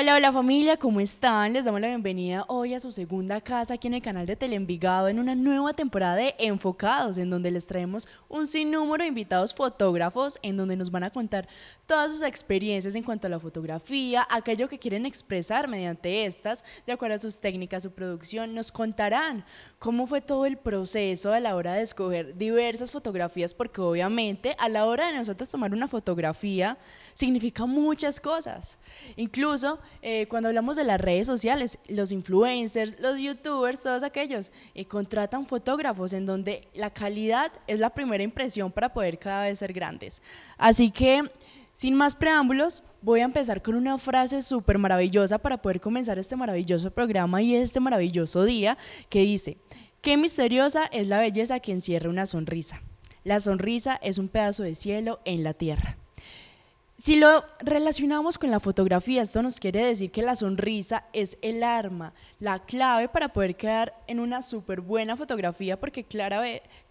Hola, hola familia, ¿cómo están? Les damos la bienvenida hoy a su segunda casa aquí en el canal de Telenvigado, en una nueva temporada de Enfocados, en donde les traemos un sinnúmero de invitados fotógrafos, en donde nos van a contar todas sus experiencias en cuanto a la fotografía, aquello que quieren expresar mediante estas, de acuerdo a sus técnicas, su producción, nos contarán cómo fue todo el proceso a la hora de escoger diversas fotografías, porque obviamente a la hora de nosotros tomar una fotografía, significa muchas cosas. Incluso eh, cuando hablamos de las redes sociales, los influencers, los youtubers, todos aquellos eh, contratan fotógrafos en donde la calidad es la primera impresión para poder cada vez ser grandes. Así que, sin más preámbulos, voy a empezar con una frase súper maravillosa para poder comenzar este maravilloso programa y este maravilloso día que dice, qué misteriosa es la belleza que encierra una sonrisa. La sonrisa es un pedazo de cielo en la tierra. Si lo relacionamos con la fotografía, esto nos quiere decir que la sonrisa es el arma, la clave para poder quedar en una súper buena fotografía, porque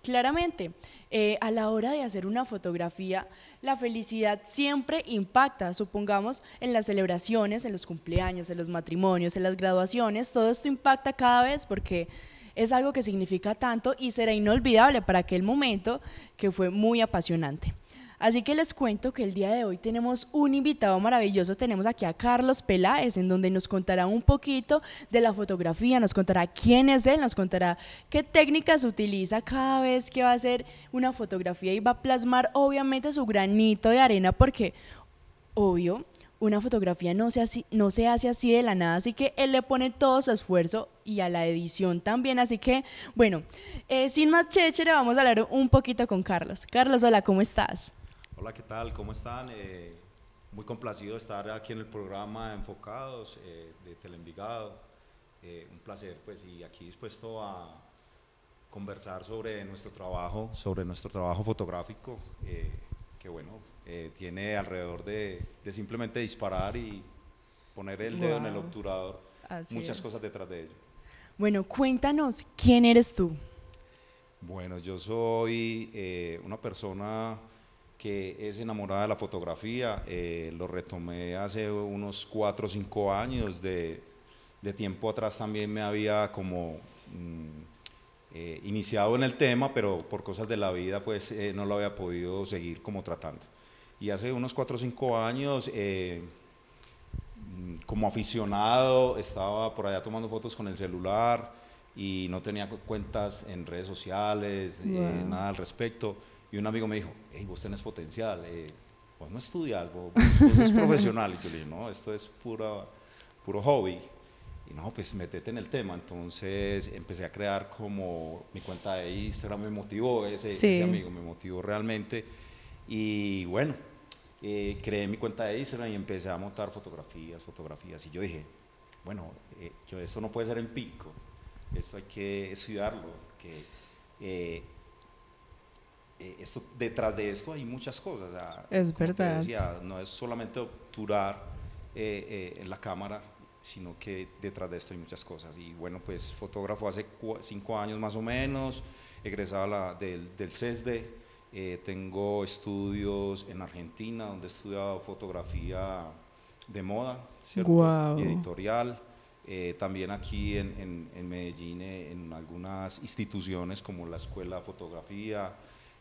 claramente eh, a la hora de hacer una fotografía, la felicidad siempre impacta, supongamos, en las celebraciones, en los cumpleaños, en los matrimonios, en las graduaciones, todo esto impacta cada vez porque es algo que significa tanto y será inolvidable para aquel momento que fue muy apasionante. Así que les cuento que el día de hoy tenemos un invitado maravilloso, tenemos aquí a Carlos Peláez, en donde nos contará un poquito de la fotografía, nos contará quién es él, nos contará qué técnicas utiliza cada vez que va a hacer una fotografía y va a plasmar obviamente su granito de arena, porque obvio, una fotografía no se, así, no se hace así de la nada, así que él le pone todo su esfuerzo y a la edición también, así que bueno, eh, sin más chéchere, vamos a hablar un poquito con Carlos. Carlos, hola, ¿cómo estás? Hola, ¿qué tal? ¿Cómo están? Eh, muy complacido de estar aquí en el programa Enfocados eh, de Telenvigado. Eh, un placer, pues, y aquí dispuesto a conversar sobre nuestro trabajo, sobre nuestro trabajo fotográfico, que bueno, tiene alrededor de, simplemente disparar y poner el dedo en el obturador, muchas cosas detrás de ello. Bueno, cuéntanos, ¿quién eres tú? Bueno, yo soy una persona que es enamorada de la fotografía. Eh, lo retomé hace unos 4 o 5 años. De, tiempo atrás también me había como mm, eh, iniciado en el tema, pero por cosas de la vida pues eh, no lo había podido seguir como tratando. Y hace unos 4 o 5 años... Mm, como aficionado, estaba por allá tomando fotos con el celular y no tenía cuentas en redes sociales, nada al respecto y un amigo me dijo, hey, vos tenés potencial, eh, vos no estudias, vos, vos, profesional. Y yo le dije, no, esto es pura, puro hobby. Y no, pues metete en el tema. Entonces empecé a crear como mi cuenta de Instagram, me motivó ese, amigo, me motivó realmente. Y bueno, eh, creé mi cuenta de Instagram y empecé a montar fotografías, fotografías. Y yo dije, bueno, eh, yo, esto no puede ser en pico, esto hay que estudiarlo. Que, eh, detrás de esto hay muchas cosas. O es verdad. no es solamente obturar eh, eh, en la cámara, sino que detrás de esto hay muchas cosas. Y bueno, pues fotógrafo hace cinco años más o menos, egresado del, del CESDE. tengo estudios en Argentina, donde he estudiado fotografía de moda, Y editorial. también aquí en, en, Medellín, en algunas instituciones como la Escuela de Fotografía,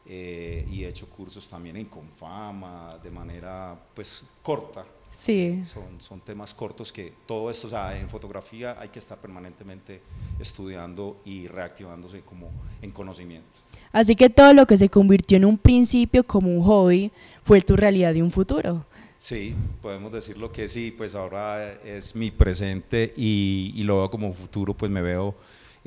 eh, y he hecho cursos también en Confama, de manera pues corta. Sí. Son, son temas cortos que todo esto, o sea, en fotografía hay que estar permanentemente estudiando y reactivándose como en conocimiento. Así que todo lo que se convirtió en un principio como un hobby fue tu realidad de un futuro. Sí, podemos decirlo que sí, pues ahora es mi presente y, y como futuro, pues me veo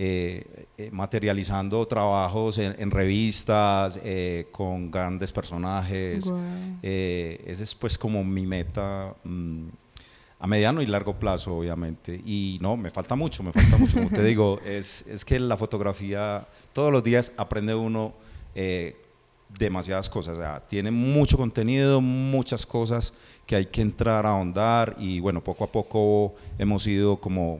eh, eh, materializando trabajos en, revistas, eh, con grandes personajes. ese es pues como mi meta. Mm, a mediano y largo plazo, obviamente. Y no, me falta mucho, me falta mucho. Como te digo, es, es que la fotografía, todos los días aprende uno demasiadas cosas. O sea, tiene mucho contenido, muchas cosas que hay que entrar a ahondar. Y bueno, poco a poco hemos ido como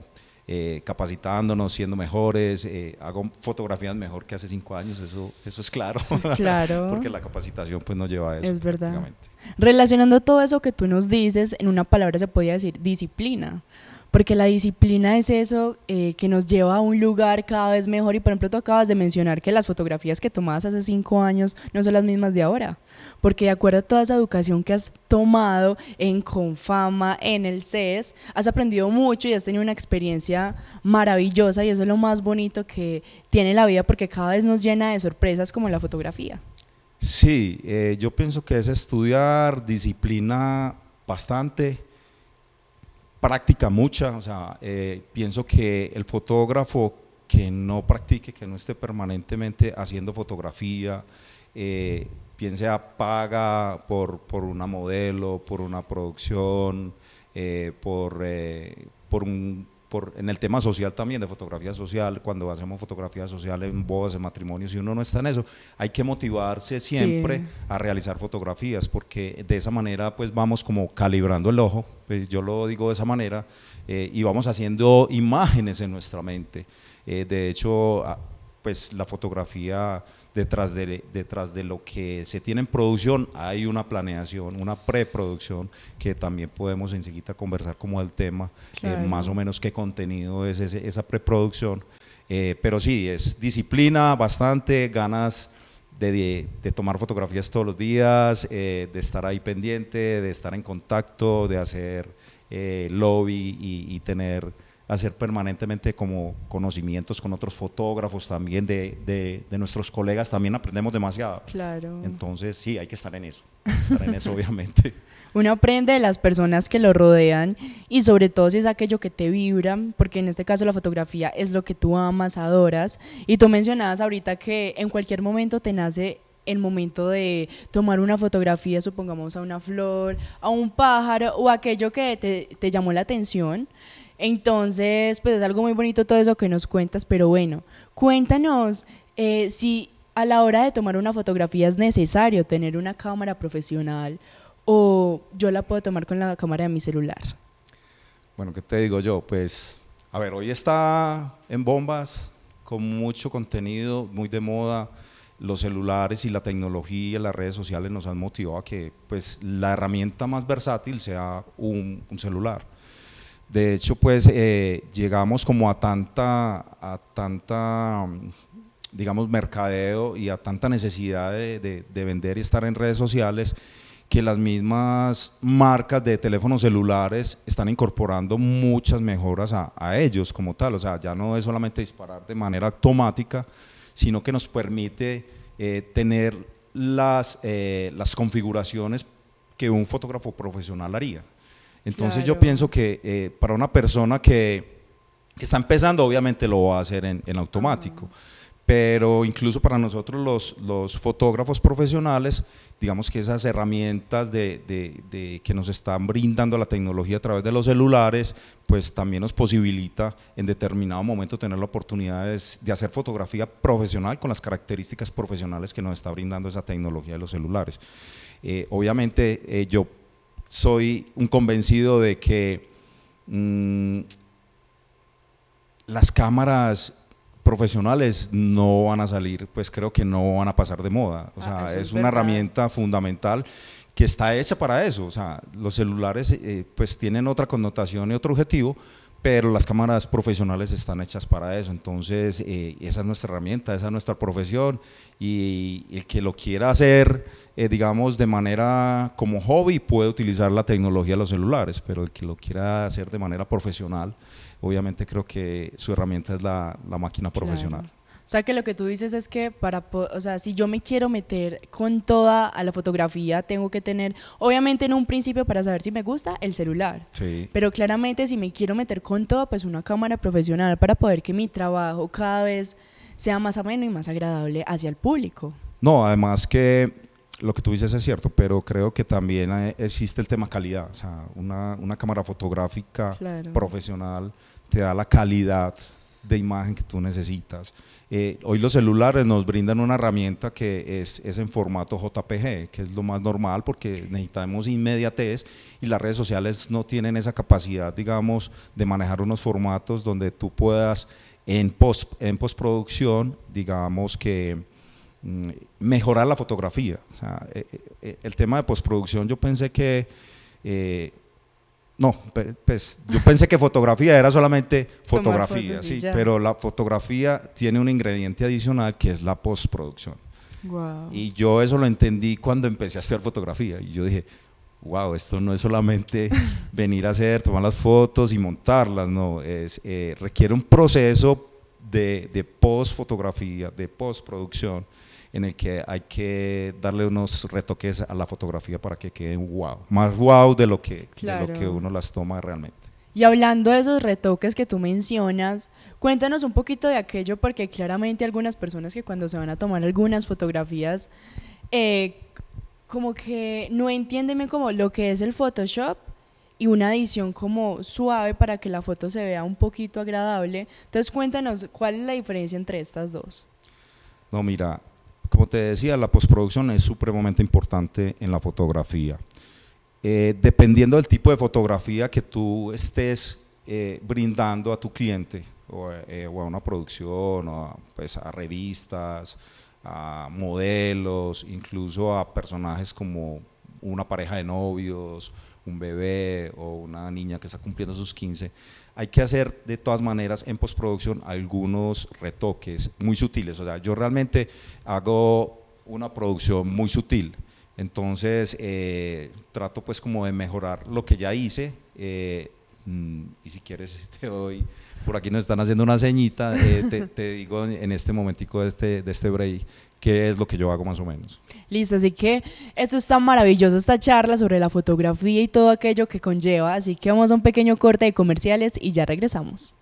eh, capacitándonos, siendo mejores, eh, hago fotografías mejor que hace cinco años, eso, eso es claro. claro. Porque la capacitación pues nos lleva a eso. Es verdad. Relacionando todo eso que tú nos dices, en una palabra se podría decir disciplina porque la disciplina es eso eh, que nos lleva a un lugar cada vez mejor y por ejemplo tú acabas de mencionar que las fotografías que tomabas hace cinco años no son las mismas de ahora, porque de acuerdo a toda esa educación que has tomado en Confama, en el CES, has aprendido mucho y has tenido una experiencia maravillosa y eso es lo más bonito que tiene la vida porque cada vez nos llena de sorpresas como la fotografía. Sí, eh, yo pienso que es estudiar disciplina bastante práctica mucha, o sea, eh, pienso que el fotógrafo que no practique, que no esté permanentemente haciendo fotografía, piense eh, a paga por, por, una modelo, por una producción, eh, por, por un en el tema social también, de fotografía social, cuando hacemos fotografía social en bodas, en matrimonios, si uno no está en eso, hay que motivarse siempre a realizar fotografías, porque de esa manera pues vamos como calibrando el ojo, pues, yo lo digo de esa manera, eh, y vamos haciendo imágenes en nuestra mente. Eh, de hecho, ah, pues la fotografía detrás de, de lo que se tiene en producción hay una planeación, una preproducción que también podemos enseguida conversar como el tema, eh, más o menos qué contenido es esa preproducción. Eh, pero sí, es disciplina bastante, ganas de, tomar fotografías todos los días, eh, de estar ahí pendiente, de estar en contacto, de hacer lobby y tener hacer permanentemente como conocimientos con otros fotógrafos también de, de, nuestros colegas, también aprendemos demasiado. Claro. Entonces sí, hay que estar en eso, estar en eso obviamente. Uno aprende de las personas que lo rodean y sobre todo si es aquello que te vibra, porque en este caso la fotografía es lo que tú amas, adoras. Y tú mencionabas ahorita que en cualquier momento te nace el momento de tomar una fotografía, supongamos a una flor, a un pájaro o aquello que te, te llamó la atención. Entonces, pues es algo muy bonito todo eso que nos cuentas, pero bueno, cuéntanos eh, si a la hora de tomar una fotografía es necesario tener una cámara profesional o yo la puedo tomar con la cámara de mi celular. Bueno, ¿qué te digo yo? Pues, a ver, hoy está en bombas con mucho contenido, muy de moda. Los celulares y la tecnología, las redes sociales nos han motivado a que pues, la herramienta más versátil sea un celular. De hecho, pues eh, llegamos como a tanta, a tanta, mm, digamos, mercadeo y a tanta necesidad de, vender y estar en redes sociales que las mismas marcas de teléfonos celulares están incorporando muchas mejoras a, ellos como tal. O sea, ya no es solamente disparar de manera automática, sino que nos permite eh, tener eh, las configuraciones que un fotógrafo profesional haría. Entonces yo pienso que eh, para una persona que, está empezando, obviamente lo va a hacer en, automático. Pero incluso para nosotros los, fotógrafos profesionales, digamos que esas herramientas de, que nos están brindando la tecnología a través de los celulares, pues también nos posibilita en determinado momento tener la oportunidad de, hacer fotografía profesional con las características profesionales que nos está brindando esa tecnología de los celulares. Eh, obviamente eh, yo soy un convencido de que mm, las cámaras profesionales no van a salir, pues creo que no van a pasar de moda. O ah, sea, es, una herramienta fundamental que está hecha para eso. O sea, los celulares eh, pues tienen otra connotación y otro objetivo, pero las cámaras profesionales están hechas para eso, entonces eh, esa es nuestra herramienta, esa es nuestra profesión y el que lo quiera hacer, eh, digamos, de manera como hobby puede utilizar la tecnología de los celulares, pero el que lo quiera hacer de manera profesional, obviamente creo que su herramienta es la, máquina profesional. O sea, que lo que tú dices es que para, o sea, si yo me quiero meter con toda a la fotografía, tengo que tener, obviamente en un principio para saber si me gusta, el celular. Sí. Pero claramente si me quiero meter con todo, pues una cámara profesional para poder que mi trabajo cada vez sea más ameno y más agradable hacia el público. No, además que lo que tú dices es cierto, pero creo que también eh, existe el tema calidad. O sea, una, una cámara fotográfica profesional te da la calidad de imagen que tú necesitas. Eh, hoy los celulares nos brindan una herramienta que es, en formato JPG, que es lo más normal porque necesitamos inmediatez y las redes sociales no tienen esa capacidad, digamos, de manejar unos formatos donde tú puedas en, post, en postproducción, digamos que mm, mejorar la fotografía. Eh, eh, el tema de postproducción yo pensé que... No, pues yo pensé que fotografía era solamente fotografía, sí, pero la fotografía tiene un ingrediente adicional que es la postproducción. Y yo eso lo entendí cuando empecé a hacer fotografía. Y yo dije, wow, esto no es solamente venir a hacer, tomar las fotos y montarlas, no, es, eh, requiere un proceso de, de postfotografía, de postproducción en el que hay que darle unos retoques a la fotografía para que quede wow, más wow de lo que, de lo que uno las toma realmente. Y hablando de esos retoques que tú mencionas, cuéntanos un poquito de aquello porque claramente algunas personas que cuando se van a tomar algunas fotografías eh, como que no entienden como lo que es el Photoshop y una edición como suave para que la foto se vea un poquito agradable. Entonces cuéntanos cuál es la diferencia entre estas dos. No, mira, como te decía, la postproducción es supremamente importante en la fotografía. Eh, dependiendo del tipo de fotografía que tú estés eh, brindando a tu cliente, eh, o, a una producción, o a, pues, a revistas, a modelos, incluso a personajes como una pareja de novios, un bebé o una niña que está cumpliendo sus 15, hay que hacer de todas maneras en postproducción algunos retoques muy sutiles. O sea, yo realmente hago una producción muy sutil. Entonces eh, trato pues como de mejorar lo que ya hice. Eh, mm, y si quieres te doy, por aquí nos están haciendo una ceñita, eh, te, digo en este momentico este, de este break que es lo que yo hago más o menos. Listo, así que esto es tan maravilloso, esta charla sobre la fotografía y todo aquello que conlleva, así que vamos a un pequeño corte de comerciales y ya regresamos.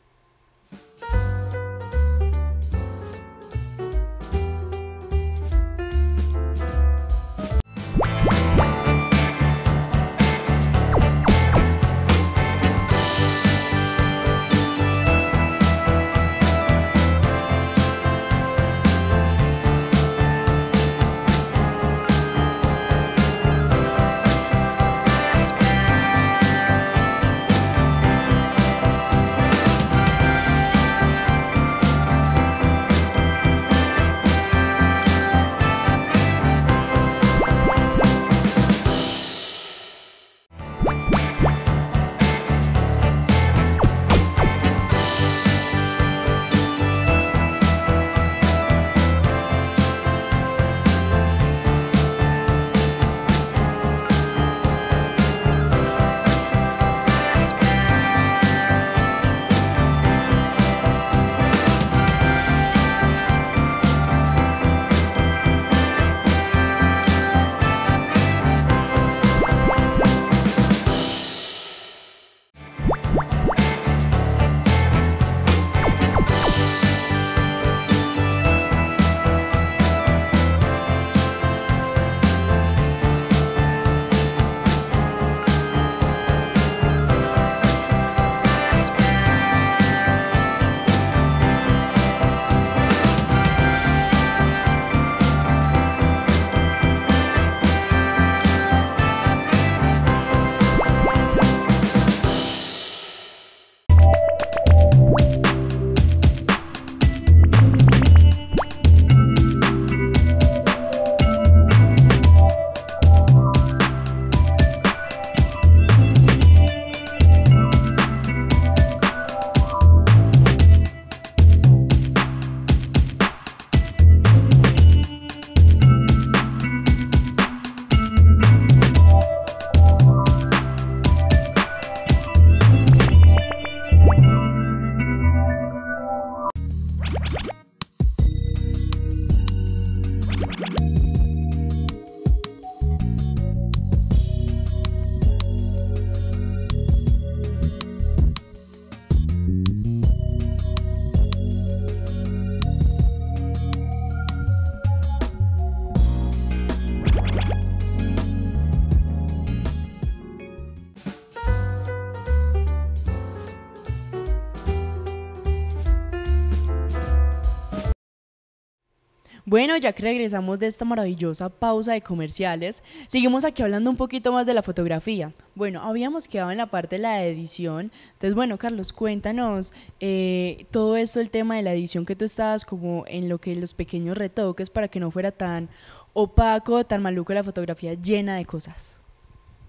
Bueno, ya que regresamos de esta maravillosa pausa de comerciales, seguimos aquí hablando un poquito más de la fotografía. Bueno, habíamos quedado en la parte de la edición. Entonces, bueno, Carlos, cuéntanos eh, todo esto, el tema de la edición que tú estabas como en lo que los pequeños retoques para que no fuera tan opaco, tan maluco la fotografía llena de cosas.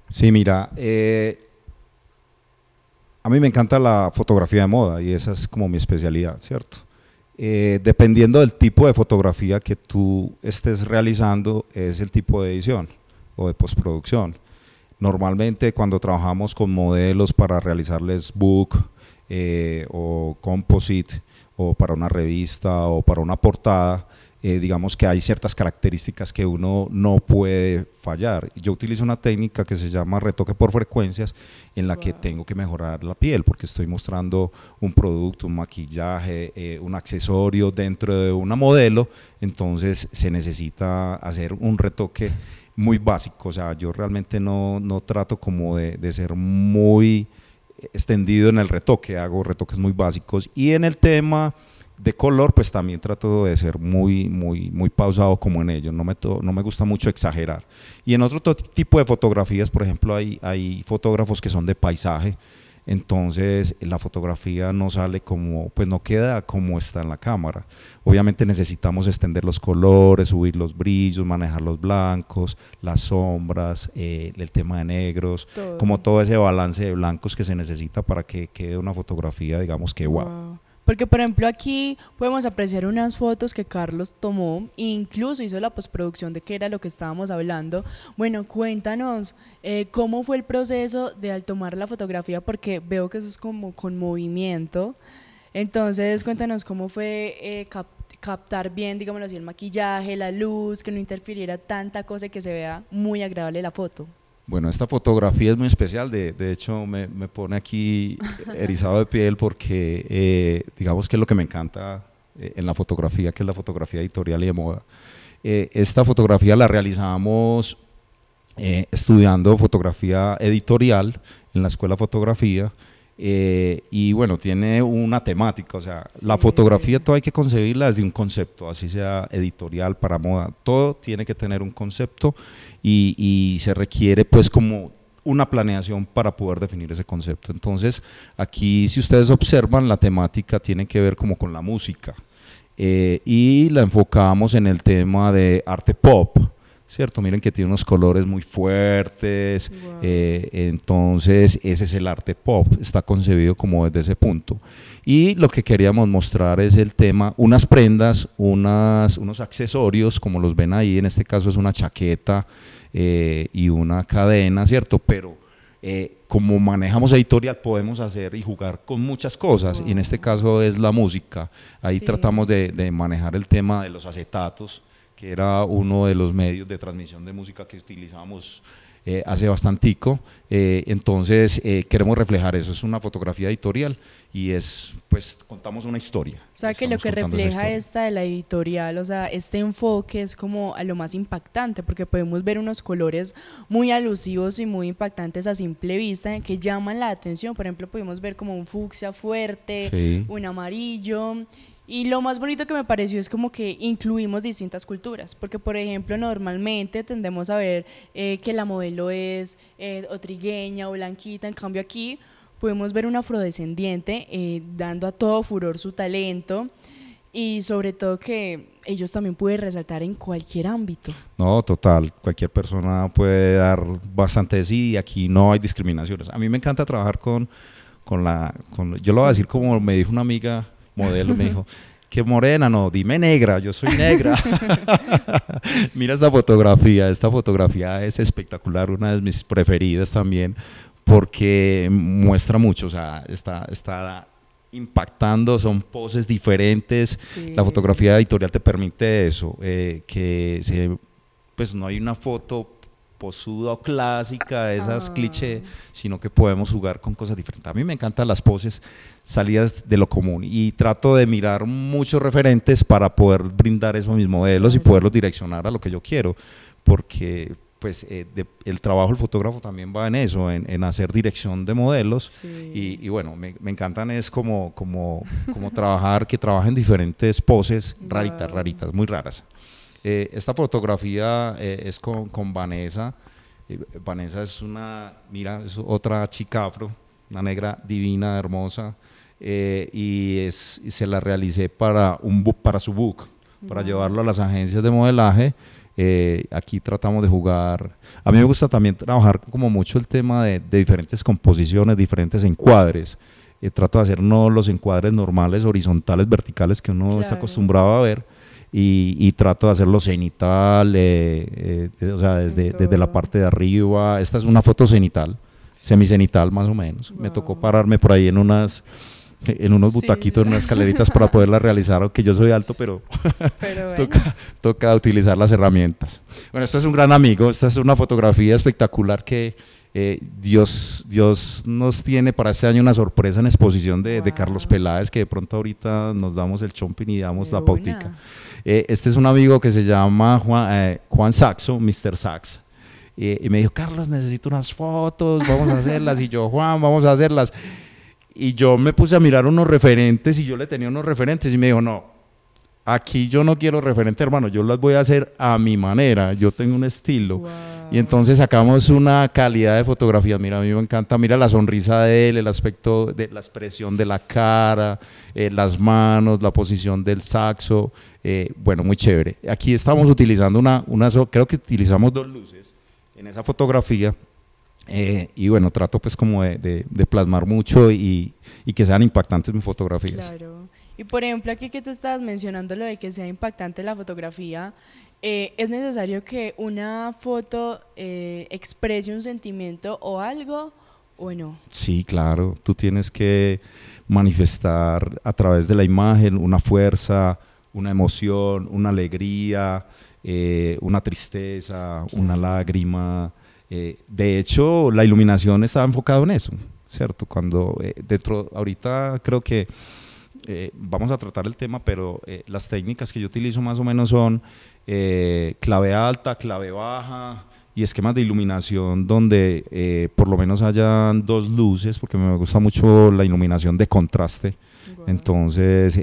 Sí, mira, eh, a mí me encanta la fotografía de moda y esa es como mi especialidad, ¿cierto? Eh, dependiendo del tipo de fotografía que tú estés realizando, es el tipo de edición o de postproducción. Normalmente cuando trabajamos con modelos para realizarles book eh, o composite o para una revista o para una portada, eh, digamos que hay ciertas características que uno no puede fallar. Yo utilizo una técnica que se llama retoque por frecuencias, en la que tengo que mejorar la piel, porque estoy mostrando un producto, un maquillaje, eh, un accesorio dentro de una modelo, entonces se necesita hacer un retoque muy básico, o sea, yo realmente no, trato como de, de ser muy extendido en el retoque, hago retoques muy básicos y en el tema de color, pues también trato de ser muy, muy, muy pausado como en ellos, No me, no me gusta mucho exagerar. Y en otro tipo de fotografías, por ejemplo, hay, hay fotógrafos que son de paisaje. Entonces la fotografía no sale como, pues no queda como está en la cámara. Obviamente necesitamos extender los colores, subir los brillos, manejar los blancos, las sombras, eh, el tema de negros, como todo ese balance de blancos que se necesita para que quede una fotografía, digamos que guau. Porque, por ejemplo, aquí podemos apreciar unas fotos que Carlos tomó, e incluso hizo la postproducción de qué era lo que estábamos hablando. Bueno, cuéntanos eh, cómo fue el proceso de al tomar la fotografía, porque veo que eso es como con movimiento. Entonces, cuéntanos cómo fue eh, captar bien, digámoslo así, el maquillaje, la luz, que no interfiriera tanta cosa y que se vea muy agradable la foto. Bueno, esta fotografía es muy especial, de, de hecho me, me, pone aquí erizado de piel porque eh, digamos que es lo que me encanta eh, en la fotografía, que es la fotografía editorial y de moda. Eh, esta fotografía la realizamos estudiando fotografía editorial en la escuela de fotografía eh, y bueno, tiene una temática, o sea, la fotografía todo hay que concebirla desde un concepto, así sea editorial, para moda, todo tiene que tener un concepto y, se requiere pues como una planeación para poder definir ese concepto. Entonces, aquí si ustedes observan, la temática tiene que ver como con la música eh, y la enfocamos en el tema de arte pop ¿cierto? Miren que tiene unos colores muy fuertes, eh, entonces ese es el arte pop, está concebido como desde ese punto. Y lo que queríamos mostrar es el tema, unas prendas, unas, unos accesorios, como los ven ahí, en este caso es una chaqueta eh, y una cadena, ¿cierto? Pero... Eh, como manejamos editorial podemos hacer y jugar con muchas cosas y en este caso es la música ahí tratamos de, de manejar el tema de los acetatos que era uno de los medios de transmisión de música que utilizamos eh, hace bastantico. Eh, entonces eh, queremos reflejar eso. Es una fotografía editorial y es, pues, contamos una historia. O sea, que lo que refleja esta de la editorial, o sea, este enfoque es como lo más impactante, porque podemos ver unos colores muy alusivos y muy impactantes a simple vista que llaman la atención. Por ejemplo, podemos ver como un fucsia fuerte, un amarillo y lo más bonito que me pareció es como que incluimos distintas culturas, porque por ejemplo normalmente tendemos a ver eh, que la modelo es eh, otrigueña o blanquita, en cambio aquí podemos ver un afrodescendiente eh, dando a todo furor su talento y sobre todo que ellos también pueden resaltar en cualquier ámbito. No, total, cualquier persona puede dar bastante de sí y aquí no hay discriminaciones. A mí me encanta trabajar con, con la... Con, yo lo voy a decir como me dijo una amiga modelo, me dijo, que morena, no, dime negra, yo soy negra. Mira esta fotografía, esta fotografía es espectacular, una de mis preferidas también, porque muestra mucho, o sea, está, está impactando, son poses diferentes, la fotografía editorial te permite eso, eh, que se, pues no hay una foto posuda clásica, esas ah. clichés, sino que podemos jugar con cosas diferentes. A mí me encantan las poses salidas de lo común y trato de mirar muchos referentes para poder brindar esos mis modelos y poderlos direccionar a lo que yo quiero, porque pues eh, el trabajo del fotógrafo también va en eso, en, hacer dirección de modelos y, bueno, me, encantan es como, como, como trabajar, que trabajen diferentes poses raritas, raritas, muy raras. Eh, esta fotografía eh, es con, Vanessa, Vanessa es una, mira, es otra chica afro, una negra divina, hermosa, eh, y, es, se la realicé para, un book, para su book, para mm. llevarlo a las agencias de modelaje. Eh, aquí tratamos de jugar. A mí me gusta también trabajar como mucho el tema de, diferentes composiciones, diferentes encuadres. Eh, trato de hacer no los encuadres normales, horizontales, verticales que uno está acostumbrado a ver. Y, trato de hacerlo cenital, o sea, desde, desde, la parte de arriba. Esta es una foto cenital, semicenital más o menos. Me tocó pararme por ahí en unas en unos butaquitos, en unas escaleras para poderla realizar, aunque yo soy alto, pero, toca, utilizar las herramientas. Bueno, este es un gran amigo, esta es una fotografía espectacular que eh, Dios, Dios nos tiene para este año una sorpresa en exposición de, Carlos Peláez, que de pronto ahorita nos damos el chomping y damos la pautica. Eh, este es un amigo que se llama Juan, eh, Juan Saxo, Mr. Sax y me dijo, Carlos, necesito unas fotos, vamos a hacerlas. Y yo, Juan, vamos a hacerlas y yo me puse a mirar unos referentes y yo le tenía unos referentes y me dijo, no, aquí yo no quiero referente, hermano, yo las voy a hacer a mi manera, yo tengo un estilo. Y entonces sacamos una calidad de fotografía, mira, a mí me encanta, mira la sonrisa de él, el aspecto de la expresión de la cara, eh, las manos, la posición del saxo, eh, bueno, muy chévere. Aquí estamos utilizando una, una, creo que utilizamos dos luces en esa fotografía eh, y bueno, trato pues como de, plasmar mucho y, que sean impactantes mis fotografías. Claro. Y por ejemplo, aquí que tú estabas mencionando lo de que sea impactante la fotografía, eh, ¿es necesario que una foto eh, exprese un sentimiento o algo o no? Sí, claro. Tú tienes que manifestar a través de la imagen una fuerza, una emoción, una alegría, una tristeza, una lágrima. Eh, de hecho, la iluminación estaba enfocada en eso, ¿cierto? Cuando eh, dentro, ahorita creo que eh, vamos a tratar el tema, pero las técnicas que yo utilizo más o menos son clave alta, clave baja y esquemas de iluminación donde por lo menos hayan dos luces, porque me gusta mucho la iluminación de contraste. Entonces,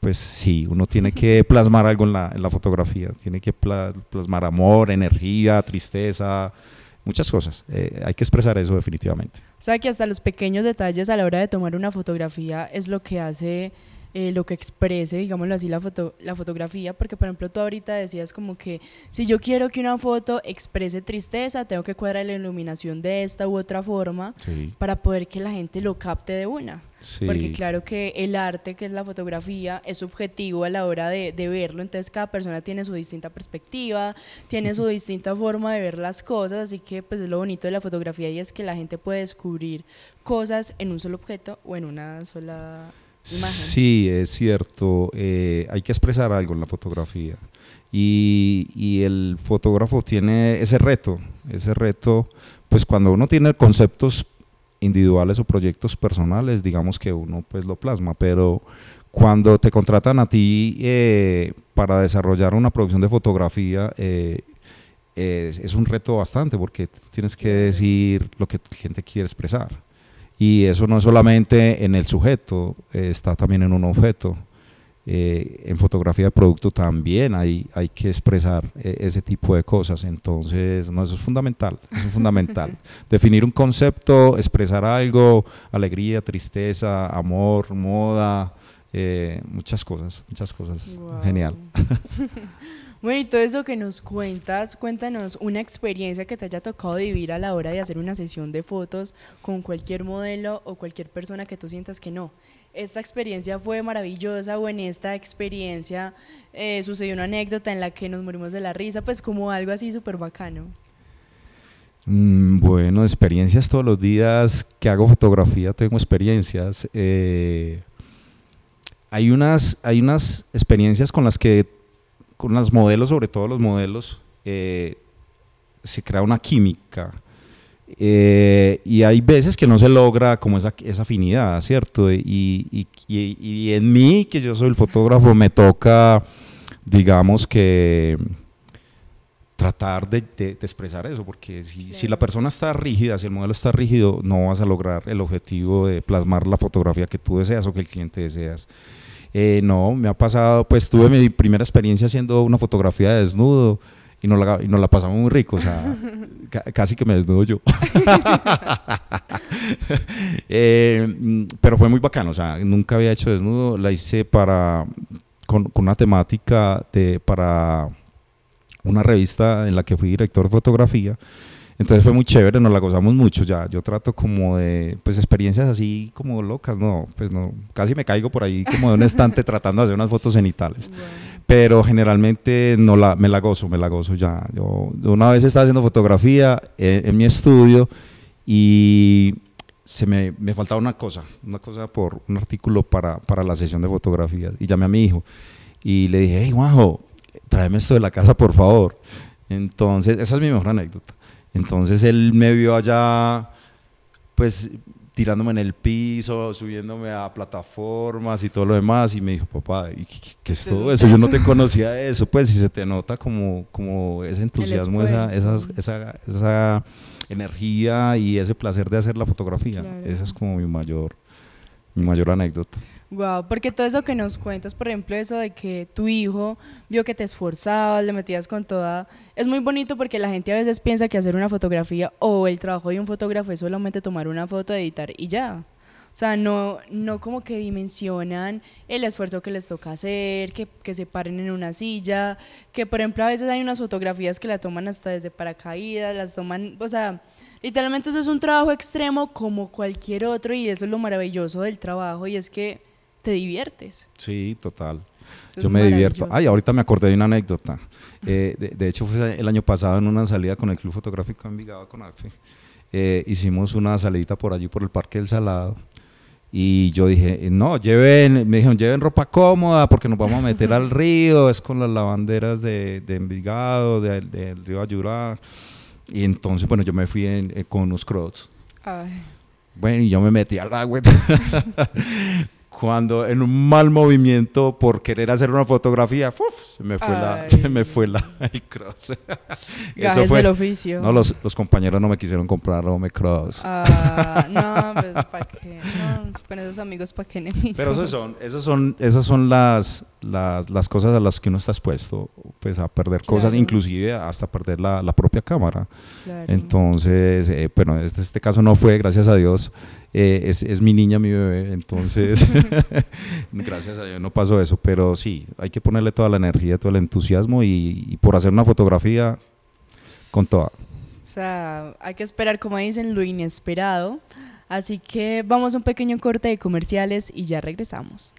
pues sí, uno tiene que plasmar algo en la, fotografía, tiene que plasmar amor, energía, tristeza, muchas cosas. Eh, hay que expresar eso definitivamente. O sea que hasta los pequeños detalles a la hora de tomar una fotografía es lo que hace eh, lo que exprese, digámoslo así, la, foto, la fotografía, porque por ejemplo tú ahorita decías como que si yo quiero que una foto exprese tristeza, tengo que cuadrar la iluminación de esta u otra forma para poder que la gente lo capte de una. Porque claro que el arte, que es la fotografía, es subjetivo a la hora de, de, verlo. Entonces cada persona tiene su distinta perspectiva, tiene su distinta forma de ver las cosas. Así que pues es lo bonito de la fotografía y es que la gente puede descubrir cosas en un solo objeto o en una sola Sí, es cierto. Eh, hay que expresar algo en la fotografía. Y, el fotógrafo tiene ese reto, ese reto, pues cuando uno tiene conceptos individuales o proyectos personales, digamos que uno pues lo plasma, pero cuando te contratan a ti eh, para desarrollar una producción de fotografía, eh, es, es, un reto bastante porque tienes que decir lo que la gente quiere expresar. Y eso no es solamente en el sujeto, eh, está también en un objeto. Eh, en fotografía de producto también hay, hay que expresar eh, ese tipo de cosas. Entonces, no, eso es fundamental, es fundamental. Definir un concepto, expresar algo, alegría, tristeza, amor, moda, muchas cosas, muchas cosas. Genial. Bueno, y todo eso que nos cuentas, cuéntanos una experiencia que te haya tocado vivir a la hora de hacer una sesión de fotos con cualquier modelo o cualquier persona que tú sientas que no. Esta experiencia fue maravillosa o en esta experiencia eh, sucedió una anécdota en la que nos morimos de la risa, pues como algo así súper bacano. Mm, bueno, experiencias todos los días que hago fotografía, tengo experiencias. Eh, hay, unas, hay unas experiencias con las que con los modelos, sobre todo los modelos, eh, se crea una química. Eh, y hay veces que no se logra como esa, esa afinidad, ¿cierto? Y, y, y, en mí, que yo soy el fotógrafo, me toca, digamos que tratar de, de expresar eso, porque si, si, la persona está rígida, si el modelo está rígido, no vas a lograr el objetivo de plasmar la fotografía que tú deseas o que el cliente deseas. Eh, no, me ha pasado, pues tuve mi primera experiencia haciendo una fotografía de desnudo y nos la, pasamos muy rico, o sea, casi que me desnudo yo. Eh, pero fue muy bacano, o sea, nunca había hecho desnudo, la hice para, con, con una temática de, para una revista en la que fui director de fotografía entonces fue muy chévere, nos la gozamos mucho. Ya, yo trato como de, pues experiencias así como locas, no, pues no, casi me caigo por ahí como de un estante tratando de hacer unas fotos cenitales. Pero generalmente no la, me la gozo, me la gozo ya. Yo, una vez estaba haciendo fotografía eh, en, mi estudio y se me, me, faltaba una cosa, una cosa por un artículo para, para la sesión de fotografías. Y llamé a mi hijo y le dije, hey guajo, tráeme esto de la casa, por favor. Entonces, esa es mi mejor anécdota. Entonces él me vio allá, pues tirándome en el piso, subiéndome a plataformas y todo lo demás, y me dijo, papá, ¿qué, es todo eso? Yo no te conocía eso, pues, si se te nota como, como ese entusiasmo, esa, esa, esa, energía y ese placer de hacer la fotografía. Esa es como mi mayor, mi mayor anécdota. Wow, porque todo eso que nos cuentas, por ejemplo, eso de que tu hijo vio que te esforzabas, le metías con toda, es muy bonito porque la gente a veces piensa que hacer una fotografía o el trabajo de un fotógrafo es solamente tomar una foto, editar y ya. O sea, no, no como que dimensionan el esfuerzo que les toca hacer, que, que, se paren en una silla, que por ejemplo a veces hay unas fotografías que la toman hasta desde paracaídas, las toman, o sea, literalmente eso es un trabajo extremo como cualquier otro y eso es lo maravilloso del trabajo y es que te diviertes. Sí, total. Yo me divierto. Ay, ahorita me acordé de una anécdota. Eh, de, hecho, fue el año pasado en una salida con el Club Fotográfico Envigado con AFE. Eh, hicimos una salida por allí, por el Parque del Salado. Y yo dije, eh, no, lleven, me dijeron, lleven ropa cómoda porque nos vamos a meter al río, es con las lavanderas de, Envigado, del río Ayurá. Y entonces, bueno, yo me fui con unos crocs. Bueno, y yo me metí al agua. cuando en un mal movimiento por querer hacer una fotografía, se me fue, la, se me fue la, el Eso fue, del oficio. No, los, los, compañeros no me quisieron comprar Home Cross. Ah, no, pues para qué, con esos amigos para qué enemigos. Pero esos son, esos son, esas son las, las, las, cosas a las que uno está expuesto, pues a perder cosas, inclusive hasta perder la, la propia cámara. Entonces, eh, bueno, este, este, caso no fue, gracias a Dios, eh, es, es, mi niña, mi bebé, entonces, gracias a Dios no pasó eso, pero sí, hay que ponerle toda la energía, todo el entusiasmo y, y por hacer una fotografía con toda. O sea, hay que esperar, como dicen, lo inesperado. Así que vamos a un pequeño corte de comerciales y ya regresamos.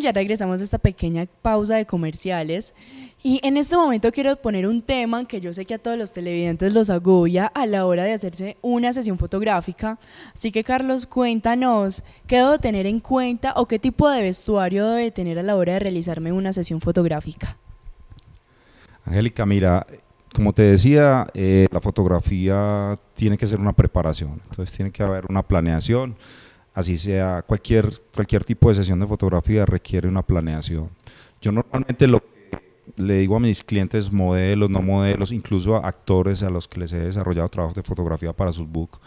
ya regresamos de esta pequeña pausa de comerciales. Y en este momento quiero poner un tema que yo sé que a todos los televidentes los agobia a la hora de hacerse una sesión fotográfica. Así que Carlos, cuéntanos, ¿qué debo tener en cuenta o qué tipo de vestuario debe tener a la hora de realizarme una sesión fotográfica? Angélica, mira, como te decía, eh, la fotografía tiene que ser una preparación, entonces tiene que haber una planeación así sea cualquier, cualquier tipo de sesión de fotografía requiere una planeación. Yo normalmente lo que le digo a mis clientes, modelos, no modelos, incluso a actores a los que les he desarrollado trabajos de fotografía para sus books,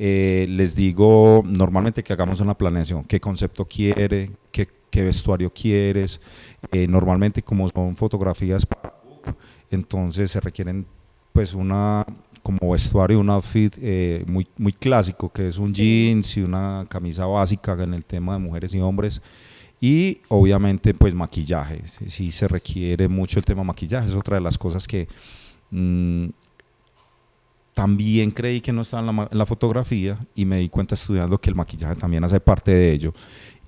eh, les digo normalmente que hagamos una planeación, qué concepto quiere, qué, vestuario quieres. Eh, normalmente como son fotografías para book, entonces se requieren pues una, como vestuario, un outfit eh, muy, muy clásico, que es un jeans y una camisa básica en el tema de mujeres y hombres. Y obviamente, pues maquillaje. Sí, se requiere mucho el tema maquillaje. Es otra de las cosas que mm, también creí que no estaba en la, fotografía y me di cuenta estudiando que el maquillaje también hace parte de ello.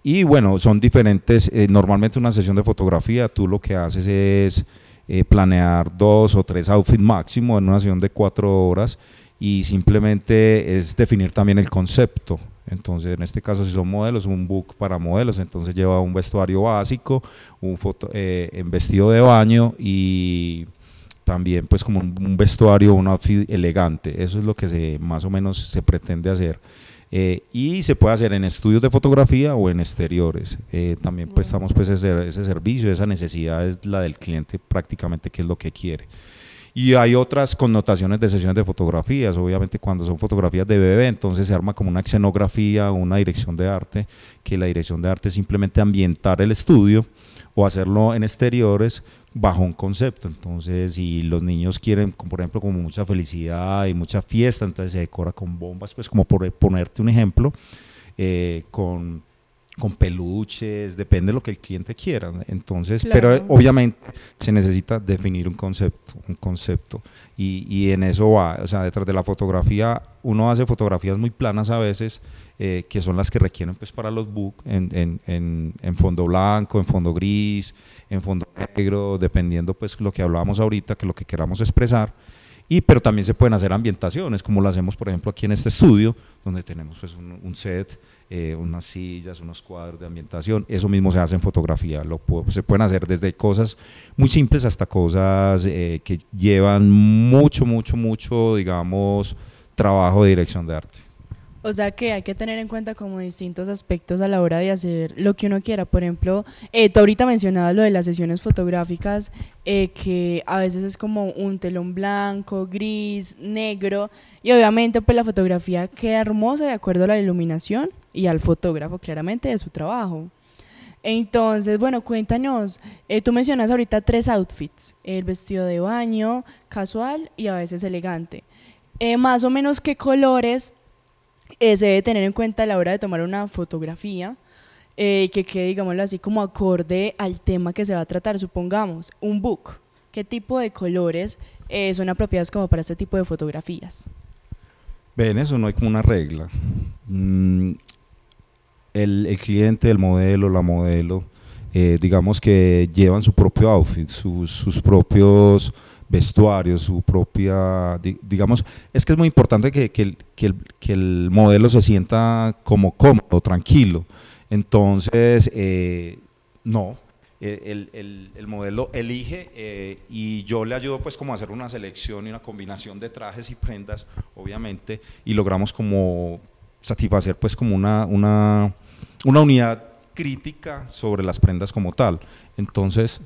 Y bueno, son diferentes. Eh, normalmente una sesión de fotografía, tú lo que haces es eh, planear dos o tres outfits máximo en una sesión de cuatro horas y simplemente es definir también el concepto. Entonces, en este caso, si son modelos, un book para modelos, entonces lleva un vestuario básico, un foto, eh, vestido de baño y también pues como un, vestuario, un outfit elegante. Eso es lo que más o menos se pretende hacer. Eh, y se puede hacer en estudios de fotografía o en exteriores. Eh, también prestamos pues, pues, ese, ese, servicio, esa necesidad es la del cliente prácticamente que es lo que quiere. Y hay otras connotaciones de sesiones de fotografías, obviamente cuando son fotografías de bebé, entonces se arma como una escenografía o una dirección de arte, que la dirección de arte es simplemente ambientar el estudio o hacerlo en exteriores bajo un concepto. Entonces, si los niños quieren, como por ejemplo, como mucha felicidad y mucha fiesta, entonces se decora con bombas, pues como por ponerte un ejemplo, eh, con, peluches, depende de lo que el cliente quiera. Entonces, pero obviamente se necesita definir un concepto, un concepto. Y, en eso va, o sea, detrás de la fotografía, uno hace fotografías muy planas a veces, eh, que son las que requieren pues para los book en fondo blanco, en fondo gris, en fondo negro, dependiendo pues lo que hablábamos ahorita, que lo que queramos expresar. Y, pero también se pueden hacer ambientaciones, como lo hacemos por ejemplo aquí en este estudio, donde tenemos pues, un, set, eh, unas sillas, unos cuadros de ambientación, eso mismo se hace en fotografía, lo, se pueden hacer desde cosas muy simples hasta cosas eh, que llevan mucho, mucho, mucho, digamos, trabajo de dirección de arte. O sea que hay que tener en cuenta como distintos aspectos a la hora de hacer lo que uno quiera. Por ejemplo, eh, tú ahorita mencionabas lo de las sesiones fotográficas, eh, que a veces es como un telón blanco, gris, negro, y obviamente pues la fotografía queda hermosa de acuerdo a la iluminación y al fotógrafo claramente de su trabajo. Entonces, bueno, cuéntanos, eh, tú mencionas ahorita tres outfits, el vestido de baño, casual y a veces elegante. más o menos qué colores eh, se debe tener en cuenta a la hora de tomar una fotografía. Eh, que quede, digámoslo así, como acorde al tema que se va a tratar. Supongamos, un book. ¿Qué tipo de colores eh, son apropiados como para este tipo de fotografías? Ven, eso no hay como una regla. Mm, el, cliente, el modelo, la modelo, digamos que llevan su propio outfit, sus propios vestuario, su propia, digamos, es que es muy importante que, el, modelo se sienta como cómodo, tranquilo. Entonces, eh, no, el, modelo elige eh, y yo le ayudo pues como a hacer una selección y una combinación de trajes y prendas, obviamente, y logramos como satisfacer pues como una, una, una unidad crítica sobre las prendas como tal. Entonces,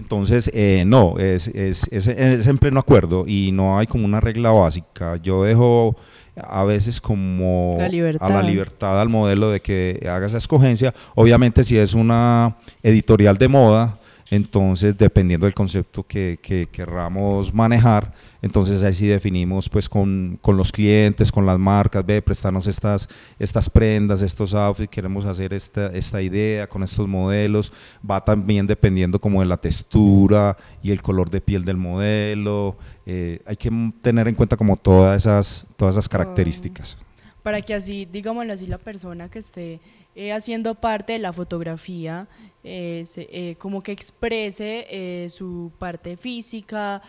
entonces, eh, no, es, es, es, en pleno acuerdo y no hay como una regla básica. Yo dejo a veces como a la libertad al modelo de que haga esa escogencia. Obviamente si es una editorial de moda, entonces, dependiendo del concepto que, querramos manejar, entonces ahí sí definimos pues con, los clientes, con las marcas, ve, prestarnos estas, estas prendas, estos outfits, queremos hacer esta, idea con estos modelos, va también dependiendo como de la textura y el color de piel del modelo, eh, hay que tener en cuenta como todas esas, todas esas características. Para que así, digámoslo así, la persona que esté eh, haciendo parte de la fotografía, eh, eh, como que exprese su parte física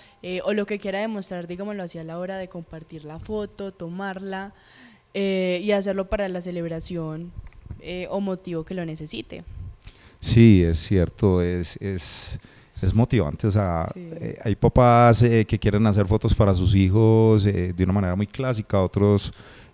o lo que quiera demostrar, lo hacía a la hora de compartir la foto, tomarla y hacerlo para la celebración o motivo que lo necesite. Sí, es cierto, es, es, motivante. O sea, hay papás que quieren hacer fotos para sus hijos de una manera muy clásica, otros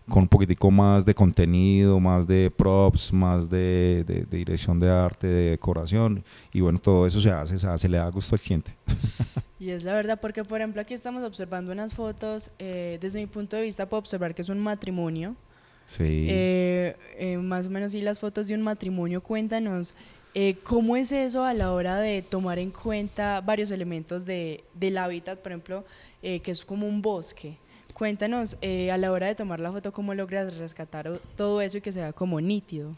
con un poquitico más de contenido, más de props, más de, dirección de arte, de decoración. Y bueno, todo eso se hace, se, le da gusto al cliente. Y es la verdad, porque por ejemplo aquí estamos observando unas fotos, eh, desde mi punto de vista puedo observar que es un matrimonio. Sí. Eh, eh, más o menos sí, las fotos de un matrimonio, cuéntanos. ¿Cómo es eso a la hora de tomar en cuenta varios elementos de, del hábitat, por ejemplo, que es como un bosque? Cuéntanos, eh, a la hora de tomar la foto, ¿cómo logras rescatar todo eso y que sea como nítido?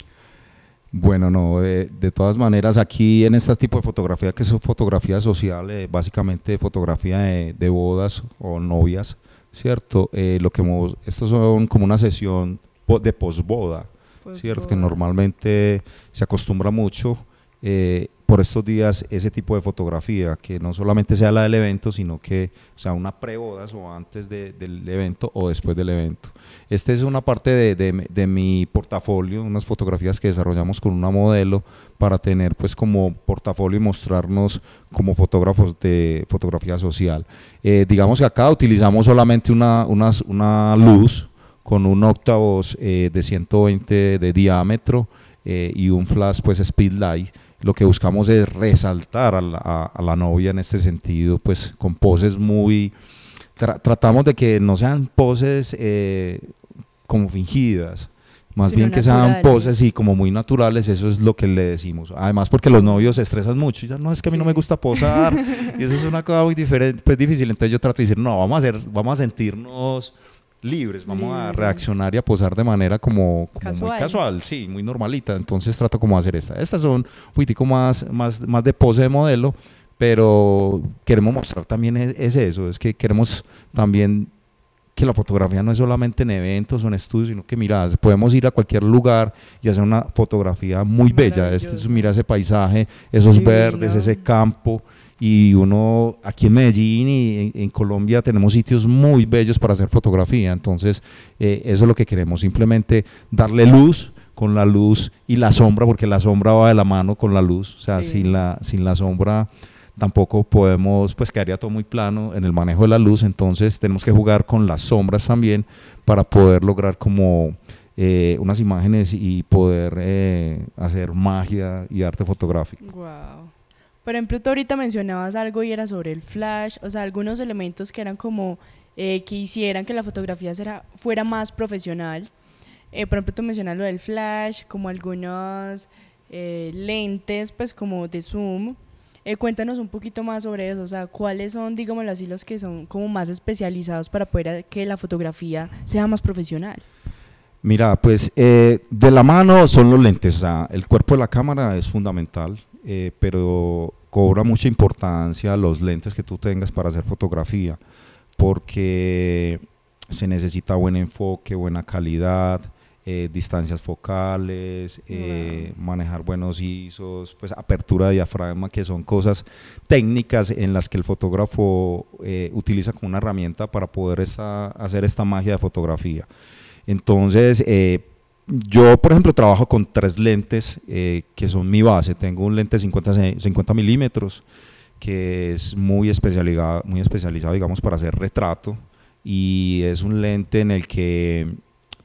Bueno, no, de, todas maneras, aquí en este tipo de fotografía, que son fotografías sociales, eh, básicamente fotografía de, bodas o novias, ¿cierto? Eh, lo que estos son como una sesión de posboda, ¿cierto? Que normalmente se acostumbra mucho por estos días ese tipo de fotografía, que no solamente sea la del evento, sino que sea una preboda o antes del evento o después del evento. Esta es una parte de, de, mi portafolio, unas fotografías que desarrollamos con una modelo para tener pues como portafolio y mostrarnos como fotógrafos de fotografía social. Eh, digamos que acá utilizamos solamente una, una luz con un octavos eh, de 120 de diámetro eh, y un flash pues speed light lo que buscamos es resaltar a la, novia en este sentido, pues con poses muy... tratamos de que no sean poses eh, como fingidas, más bien que sean poses y como muy naturales, eso es lo que le decimos. Además, porque los novios se estresan mucho, ya no es que a mí no me gusta posar, y eso es una cosa muy diferente, pues difícil. Entonces yo trato de decir, no, vamos a hacer, vamos a sentirnos libres, vamos a reaccionar y a posar de manera como, casual. muy casual, sí, muy normalita. Entonces trato como hacer esta. Estas son un poquitico más, más, más de pose de modelo, pero queremos mostrar también es, eso, es que queremos también que la fotografía no es solamente en eventos o en estudios, sino que mira, podemos ir a cualquier lugar y hacer una fotografía muy bella. Este, mira ese paisaje, esos verdes, ese campo y uno aquí en Medellín y en, Colombia tenemos sitios muy bellos para hacer fotografía, entonces eh, eso es lo que queremos, simplemente darle luz con la luz y la sombra, porque la sombra va de la mano con la luz, o sea, sin, la, sin la sombra tampoco podemos, pues quedaría todo muy plano en el manejo de la luz, entonces tenemos que jugar con las sombras también para poder lograr como eh, unas imágenes y poder eh, hacer magia y arte fotográfico. Wow. Por ejemplo, tú ahorita mencionabas algo y era sobre el flash, o sea, algunos elementos que eran como eh, que hicieran que la fotografía fuera más profesional. Eh, por ejemplo, tú mencionas lo del flash, como algunos eh, lentes, pues como de zoom. cuéntanos un poquito más sobre eso, o sea, cuáles son, digámoslo así, los que son como más especializados para poder que la fotografía sea más profesional. Mira, pues de la mano son los lentes, o sea, el cuerpo de la cámara es fundamental, eh, pero cobra mucha importancia los lentes que tú tengas para hacer fotografía, porque se necesita buen enfoque, buena calidad, eh, distancias focales, eh, manejar buenos ISOs, pues apertura de diafragma, que son cosas técnicas en las que el fotógrafo utiliza como una herramienta para poder hacer esta magia de fotografía. Entonces, yo, por ejemplo, trabajo con tres lentes eh, que son mi base. Tengo un lente de 50, 50 milímetros que es muy especializado, muy especializado, digamos, para hacer retrato. Y es un lente en el que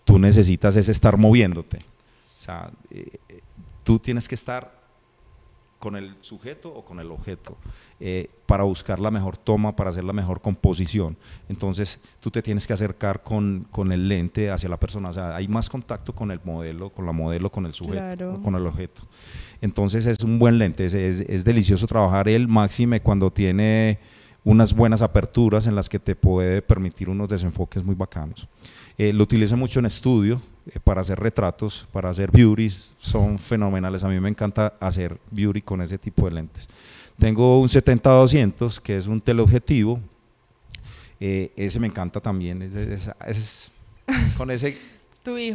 tú necesitas es estar moviéndote. O sea, eh, tú tienes que estar con el sujeto o con el objeto, eh, para buscar la mejor toma, para hacer la mejor composición. Entonces tú te tienes que acercar con, el lente hacia la persona, sea, hay más contacto con el modelo, con la modelo, con el sujeto, con el objeto. Entonces es un buen lente, es, delicioso trabajar el máxime cuando tiene unas buenas aperturas en las que te puede permitir unos desenfoques muy bacanos. Eh, lo utilizo mucho en estudio, eh, para hacer retratos, para hacer beauties, son fenomenales. A mí me encanta hacer beauty con ese tipo de lentes. Tengo un 70-200, que es un teleobjetivo. Eh, ese me encanta también. con ese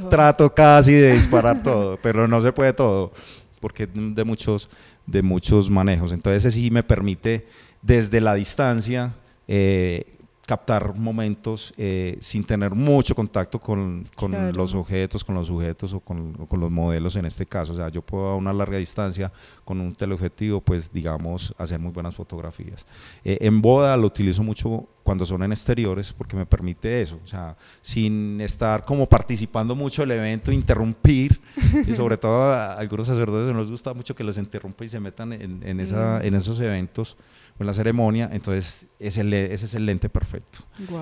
trato casi de disparar todo, pero no se puede todo, porque de muchos, de muchos manejos. Entonces, ese sí me permite desde la distancia. Eh, captar momentos eh, sin tener mucho contacto con, con los objetos, con los sujetos o con, con, los modelos en este caso. O sea, yo puedo a una larga distancia con un teleobjetivo, pues digamos, hacer muy buenas fotografías. Eh, en boda lo utilizo mucho cuando son en exteriores porque me permite eso, o sea, sin estar como participando mucho del evento, interrumpir, y sobre todo a algunos sacerdotes no les gusta mucho que los interrumpa y se metan en, esa, mm. en esos eventos en la ceremonia, entonces es ese es el lente perfecto.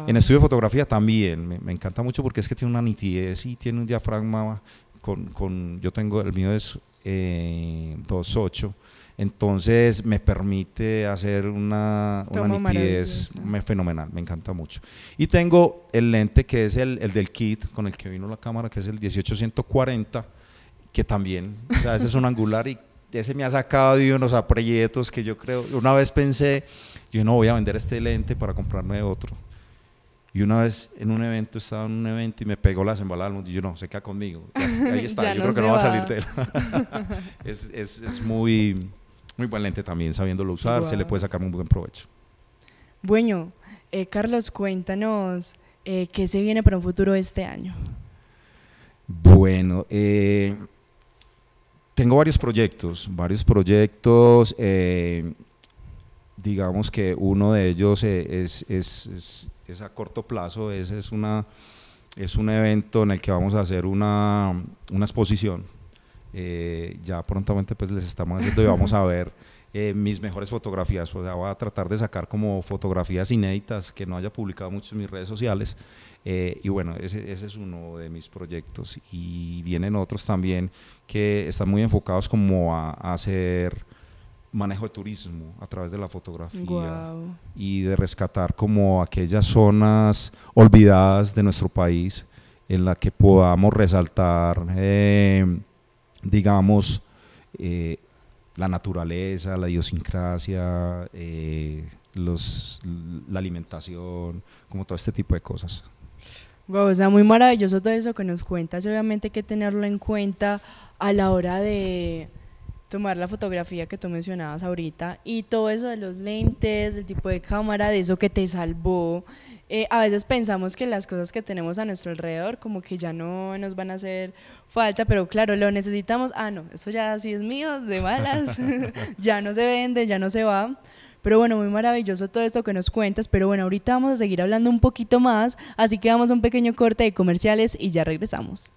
En estudio de fotografía también, me, encanta mucho porque es que tiene una nitidez y tiene un diafragma con, con yo tengo, el mío es 2.8, eh, entonces me permite hacer una, una nitidez fenomenal, me encanta mucho. Y tengo el lente que es el, el del kit con el que vino la cámara, que es el 1840 que también, o sea, ese es un angular y se me ha sacado de unos aprietos que yo creo, una vez pensé, yo no voy a vender este lente para comprarme otro. Y una vez en un evento, estaba en un evento y me pegó las embaladas mundo. Y yo no, se queda conmigo. Ahí está, yo creo que no va a salir de él. es, es, es, muy, muy buen lente también, sabiéndolo usar, se le puede sacar un buen provecho. Bueno, eh, Carlos, cuéntanos eh, qué se viene para un futuro este año. Bueno, eh tengo varios proyectos, varios proyectos. Eh, digamos que uno de ellos eh, es, a corto plazo, es, es, una, es un evento en el que vamos a hacer una, exposición. Eh, ya prontamente pues les estamos haciendo y vamos a ver eh, mis mejores fotografías. O sea, voy a tratar de sacar como fotografías inéditas que no haya publicado mucho en mis redes sociales. Eh, y bueno, ese, es uno de mis proyectos. Y vienen otros también que están muy enfocados como a, hacer manejo de turismo a través de la fotografía y de rescatar como aquellas zonas olvidadas de nuestro país en la que podamos resaltar, eh, digamos, la naturaleza, la idiosincrasia, eh, los, la alimentación, como todo este tipo de cosas. Wow, o sea, muy maravilloso todo eso que nos cuentas. Obviamente hay que tenerlo en cuenta a la hora de, tomar la fotografía que tú mencionabas ahorita y todo eso de los lentes, el tipo de cámara, de eso que te salvó. Eh, a veces pensamos que las cosas que tenemos a nuestro alrededor como que ya no nos van a hacer falta, pero claro, lo necesitamos. Ah, no, eso ya sí es mío, de malas, ya no se vende, ya no se va. Pero bueno, muy maravilloso todo esto que nos cuentas, pero bueno, ahorita vamos a seguir hablando un poquito más, así que damos un pequeño corte de comerciales y ya regresamos.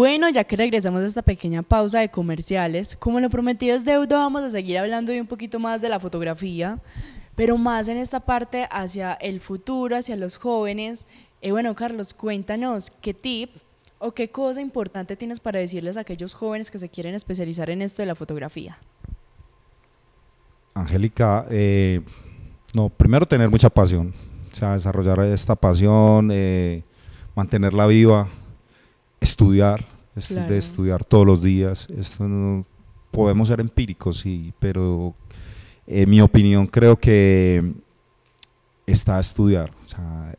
Bueno, ya que regresamos a esta pequeña pausa de comerciales, como lo prometido es deuda, vamos a seguir hablando de un poquito más de la fotografía, pero más en esta parte hacia el futuro, hacia los jóvenes. Eh, bueno, Carlos, cuéntanos qué tip o qué cosa importante tienes para decirles a aquellos jóvenes que se quieren especializar en esto de la fotografía. Angélica, eh, no, primero tener mucha pasión, o sea, desarrollar esta pasión, eh, mantenerla viva estudiar, de estudiar todos los días. podemos ser empíricos, sí, pero en eh, mi opinión creo que está estudiar.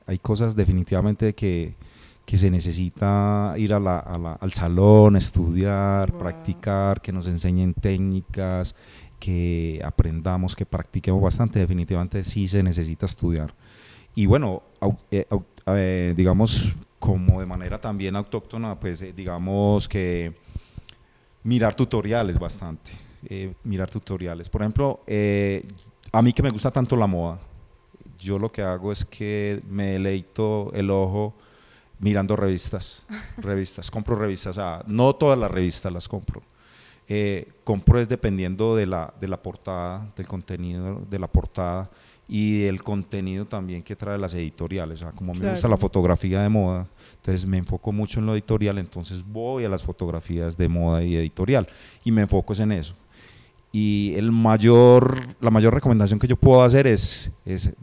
hay cosas definitivamente que, se necesita ir al salón, estudiar, practicar, que nos enseñen técnicas, que aprendamos, que practiquemos bastante. Definitivamente sí se necesita estudiar. Y bueno, eh, eh, digamos, como de manera también autóctona, pues eh, digamos que mirar tutoriales bastante, eh, mirar tutoriales. Por ejemplo, eh, a mí que me gusta tanto la moda, yo lo que hago es que me deleito el ojo mirando revistas, revistas, compro revistas, no todas las revistas las compro. compro es dependiendo de la, de la portada, del contenido de la portada y del contenido también que trae las editoriales. Ah, como me gusta la fotografía de moda, entonces me enfoco mucho en lo editorial, entonces voy a las fotografías de moda y editorial y me enfoco en eso. Y el mayor, la mayor recomendación que yo puedo hacer es, es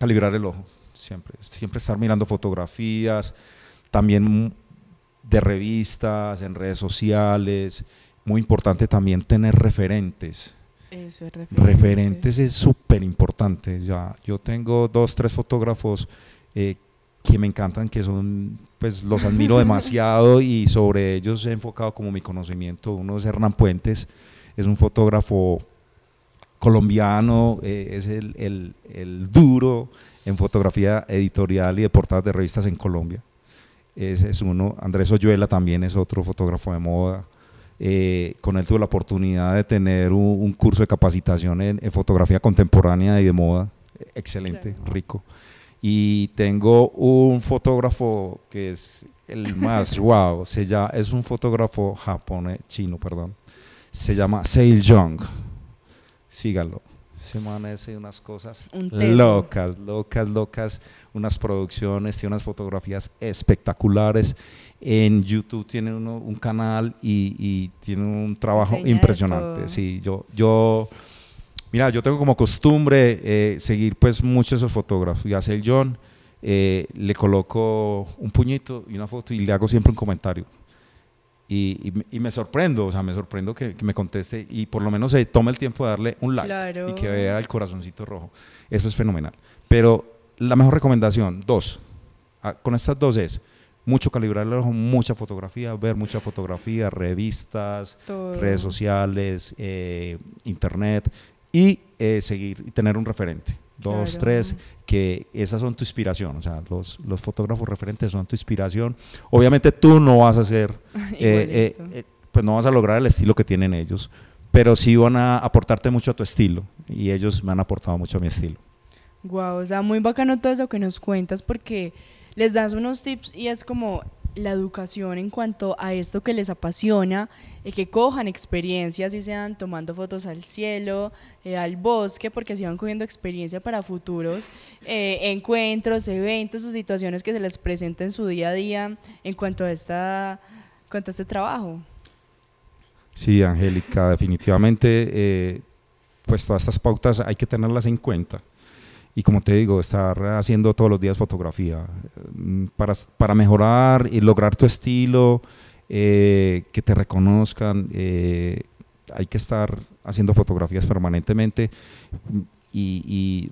calibrar el ojo, siempre, siempre estar mirando fotografías, también de revistas, en redes sociales. Muy importante también tener referentes, Referentes es súper importante. yo tengo dos, tres fotógrafos eh, que me encantan, que son, pues los admiro demasiado y sobre ellos he enfocado como mi conocimiento. Uno es Hernán Puentes, es un fotógrafo colombiano, eh, es el, duro en fotografía editorial y de portadas de revistas en Colombia. es uno. Andrés Oyuela también es otro fotógrafo de moda. Eh, con él tuve la oportunidad de tener un, curso de capacitación en, fotografía contemporánea y de moda. Excelente, rico. Y tengo un fotógrafo que es el más wow. Se llama, es un fotógrafo japonés, chino, perdón. Se llama Seil Jung Síganlo. Se manece unas cosas locas, locas, locas. Unas producciones, tiene unas fotografías espectaculares. En YouTube tiene uno, un canal y, tiene un trabajo impresionante. Sí, yo, yo, mira, yo tengo como costumbre eh, seguir pues muchos esos fotógrafos. Y hace el John, eh, le coloco un puñito y una foto y le hago siempre un comentario. Y, me sorprendo, o sea, me sorprendo que, me conteste y por lo menos se tome el tiempo de darle un like y que vea el corazoncito rojo. Eso es fenomenal. Pero la mejor recomendación, dos, ah, con estas dos es, mucho calibrar el ojo, mucha fotografía, ver mucha fotografía, revistas, redes sociales, eh, internet y eh, seguir y tener un referente. Dos, tres, que esas son tu inspiración. O sea, los, los, fotógrafos referentes son tu inspiración. Obviamente tú no vas a ser, eh, pues no vas a lograr el estilo que tienen ellos, pero sí van a aportarte mucho a tu estilo y ellos me han aportado mucho a mi estilo. Guau, o sea, muy bacano todo eso que nos cuentas porque les das unos tips y es como la educación en cuanto a esto que les apasiona, eh, que cojan experiencias y sean tomando fotos al cielo, eh, al bosque, porque si van cogiendo experiencia para futuros eh, encuentros, eventos o situaciones que se les presenten en su día a día en cuanto a, esta, cuanto a este trabajo. Sí, Angélica, definitivamente, pues todas estas pautas hay que tenerlas en cuenta y como te digo, estar haciendo todos los días fotografía mm, para, para mejorar y lograr tu estilo, eh, que te reconozcan. Eh, hay que estar haciendo fotografías permanentemente y,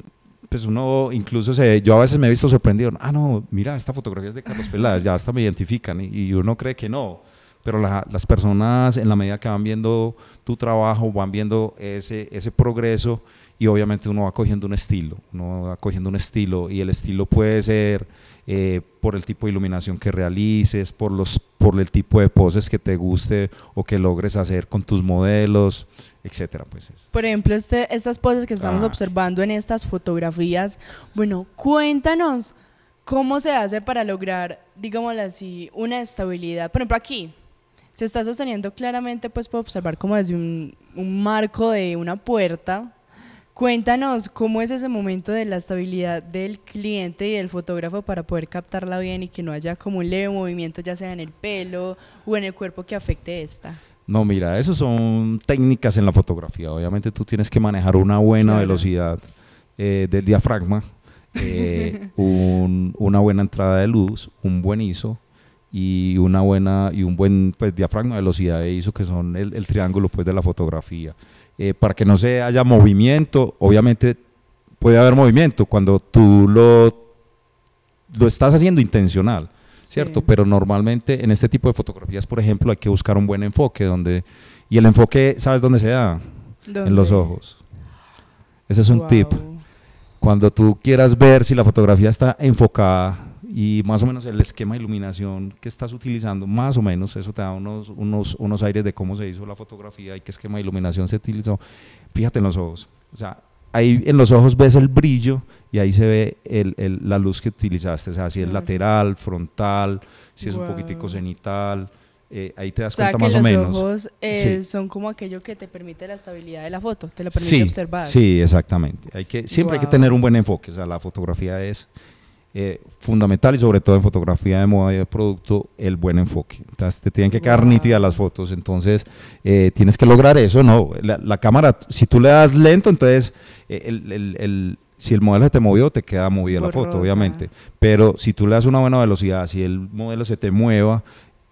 pues uno incluso yo a veces me he visto sorprendido, ah no, mira, esta fotografía es de Carlos Peláez, ya hasta me identifican y, uno cree que no, pero las personas en la medida que van viendo tu trabajo, van viendo ese, ese progreso y obviamente uno va cogiendo un estilo, uno va cogiendo un estilo y el estilo puede ser eh, por el tipo de iluminación que realices, por, los, por el tipo de poses que te guste o que logres hacer con tus modelos, etcétera. Pues Por ejemplo, este, estas poses que estamos ah. observando en estas fotografías, bueno, cuéntanos cómo se hace para lograr, digámoslo así, una estabilidad. Por ejemplo, aquí se está sosteniendo claramente, pues puedo observar como desde un marco de una puerta, Cuéntanos cómo es ese momento de la estabilidad del cliente y del fotógrafo para poder captarla bien y que no haya como un leve movimiento, ya sea en el pelo o en el cuerpo que afecte esta. No, mira, eso son técnicas en la fotografía. Obviamente tú tienes que manejar una buena velocidad eh, del diafragma, eh, una buena entrada de luz, un buen ISO y una buena y un buen pues, diafragma, velocidad de ISO que son el, el triángulo pues de la fotografía. Eh, para que no se haya movimiento. Obviamente puede haber movimiento cuando tú lo, lo estás haciendo intencional, ¿cierto? Pero normalmente en este tipo de fotografías, por ejemplo, hay que buscar un buen enfoque donde... Y el enfoque, ¿sabes dónde se da? En los ojos. Ese es un tip. Cuando tú quieras ver si la fotografía está enfocada y más o menos el esquema de iluminación que estás utilizando, más o menos, eso te da unos, unos, unos aires de cómo se hizo la fotografía y qué esquema de iluminación se utilizó. Fíjate en los ojos. O sea, ahí en los ojos ves el brillo y ahí se ve el, el, la luz que utilizaste. O sea, si es lateral, frontal, si es un poquitico cenital. Eh, ahí te das cuenta más o menos. Ojos, eh, ojos son como aquello que te permite la estabilidad de la foto, te lo permite observar. Sí, exactamente. Hay que, siempre hay que tener un buen enfoque. O sea, la fotografía es eh, fundamental y sobre todo en fotografía de moda y de producto, el buen enfoque. Entonces te tienen que quedar nítidas las fotos, entonces eh, tienes que lograr eso, ¿no? La, cámara, si tú le das lento, entonces eh, el, si el modelo se te movió, te queda movida la foto, obviamente. Pero si tú le das una buena velocidad, si el modelo se te mueva,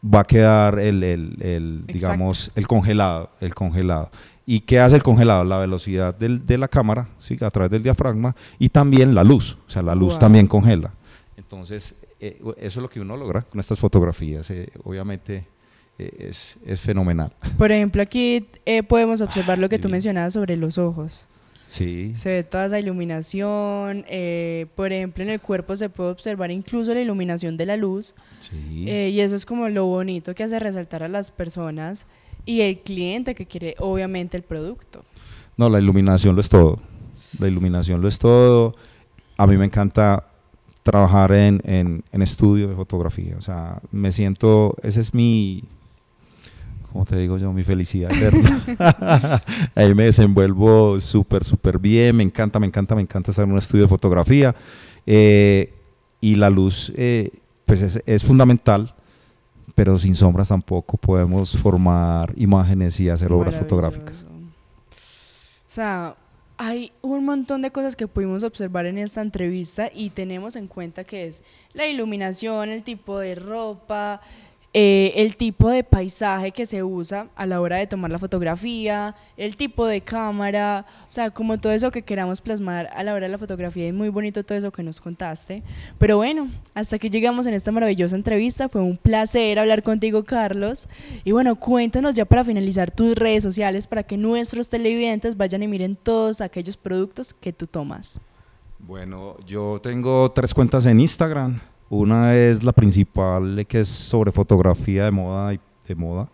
va a quedar el, el digamos, el congelado, el congelado. ¿Y qué hace el congelador? La velocidad de la cámara, ¿sí? a través del diafragma, y también la luz. O sea, la luz también congela. Entonces, eh, eso es lo que uno logra con estas fotografías. Eh, obviamente eh, es, fenomenal. Por ejemplo, aquí podemos observar lo ah, que tú mencionabas sobre los ojos. Sí. Se ve toda esa iluminación. por ejemplo, en el cuerpo se puede observar incluso la iluminación de la luz. Sí. y eso es como lo bonito que hace resaltar a las personas y el cliente que quiere, obviamente, el producto. No, la iluminación lo es todo. La iluminación lo es todo. A mí me encanta trabajar en, estudio de fotografía. O sea, me siento, ese es mi, como te digo yo, mi felicidad Ahí me desenvuelvo súper, súper bien, me encanta, me encanta, me encanta estar en un estudio de fotografía. Eh, y la luz, eh, pues es, es, fundamental pero sin sombras tampoco podemos formar imágenes y hacer obras fotográficas. O sea, hay un montón de cosas que pudimos observar en esta entrevista y tenemos en cuenta que es la iluminación, el tipo de ropa, eh, el tipo de paisaje que se usa a la hora de tomar la fotografía, el tipo de cámara, o sea, como todo eso que queramos plasmar a la hora de la fotografía. Es muy bonito todo eso que nos contaste. Pero bueno, hasta aquí llegamos en esta maravillosa entrevista. Fue un placer hablar contigo, Carlos. Y bueno, cuéntanos ya para finalizar tus redes sociales para que nuestros televidentes vayan y miren todos aquellos productos que tú tomas. Bueno, yo tengo tres cuentas en Instagram. Una es la principal, eh, que es sobre fotografía de moda y de moda.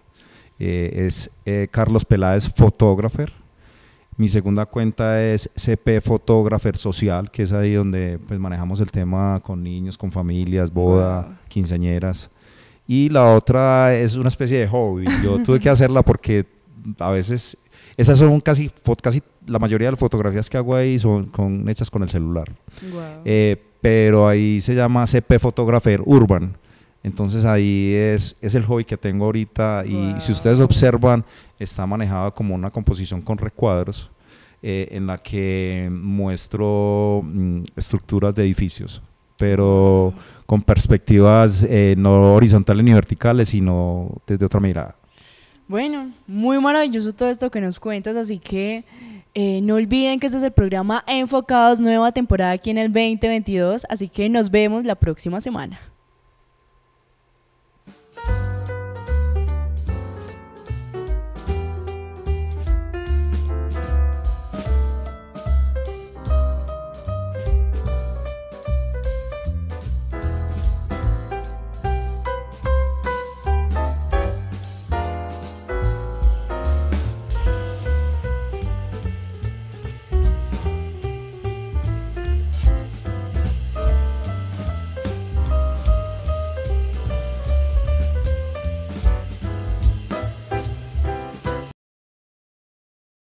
Eh, es eh, Carlos Peláez, fotógrafer. Mi segunda cuenta es CP Photographer Social, que es ahí donde pues, manejamos el tema con niños, con familias, boda, quinceañeras. Y la otra es una especie de hobby. Yo tuve que hacerla porque a veces esas son casi, casi la mayoría de las fotografías que hago ahí son con, hechas con el celular. Wow pero ahí se llama CP Photographer Urban. Entonces ahí es, es el hobby que tengo ahorita y si ustedes observan, está manejada como una composición con recuadros eh, en la que muestro mm, estructuras de edificios, pero con perspectivas eh, no horizontales ni verticales, sino desde otra mirada. Bueno, muy maravilloso todo esto que nos cuentas, así que eh, no olviden que este es el programa Enfocados, nueva temporada aquí en el 2022, así que nos vemos la próxima semana.